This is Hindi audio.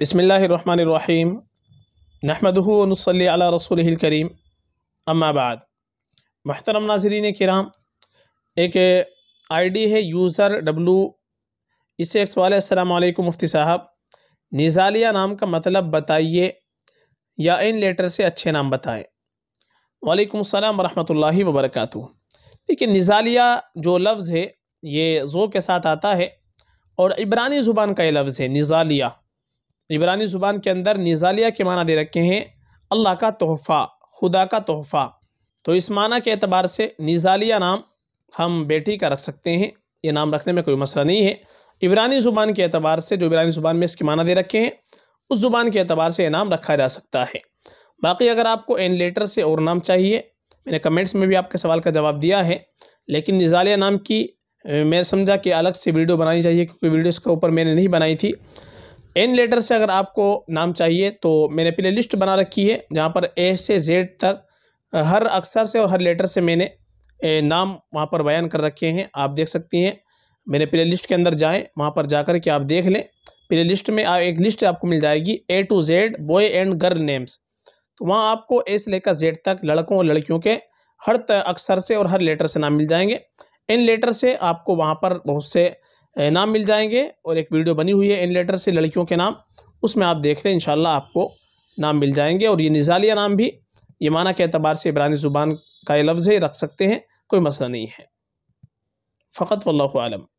बसमीम नहमदनसली रसूल करीम अम्माबाद महतरम नाजरीन कराम एक आईडी है यूज़र डब्लू इसे एक सवाल असलकम मुफ्ती साहब निज़ालिया नाम का मतलब बताइए या इन लेटर से अच्छे नाम बताएं वालेकुम अस्सलाम वरहमतुल्लाहि व देखिए निज़ालिया जो लफ्ज़ है ये ज़ो के साथ आता है और इबरानी ज़ुबान का ये लफ्ज़ है निज़ालिया इबरानी ज़ुबान के अंदर निज़ालिया के माना दे रखे हैं अल्लाह का तोहफ़ा खुदा का तोहफ़ा तो इस माना के अतबार से निज़ालिया नाम हम बेटी का रख सकते हैं ये नाम रखने में कोई मसला नहीं है इबरानी ज़ुबान के अतबार से जो इबरानी ज़ुबान में इसके माना दे रखे हैं उस ज़ुबान के अतबार से ये नाम रखा जा सकता है बाकी अगर आपको एन लेटर से और नाम चाहिए मैंने कमेंट्स में भी आपके सवाल का जवाब दिया है लेकिन निज़ालिया नाम की मैं समझा कि अलग से वीडियो बनानी चाहिए क्योंकि वीडियो इसके ऊपर मैंने नहीं बनाई थी एन लेटर से अगर आपको नाम चाहिए तो मैंने प्ले लिस्ट बना रखी है जहाँ पर ए से जेड तक हर अक्सर से और हर लेटर से मैंने नाम वहाँ पर बयान कर रखे हैं आप देख सकती हैं मेरे प्ले लिस्ट के अंदर जाएँ वहाँ पर जा कर के आप देख लें प्ले लिस्ट में आप एक लिस्ट आपको मिल जाएगी A to Z boy and girl names तो वहाँ आपको ए से लेकर जेड तक लड़कों और लड़कियों के हर अक्सर से और हर लेटर से नाम मिल जाएंगे इन लेटर से आपको वहाँ पर बहुत से नाम मिल जाएंगे और एक वीडियो बनी हुई है इन लेटर से लड़कियों के नाम उसमें आप देख लें इन आपको नाम मिल जाएंगे और ये निज़ालिया नाम भी ये माना के अतबार से इबरानी ज़ुबान का ये लफ्ज़ है रख सकते हैं कोई मसला नहीं है फ़कत वल्लम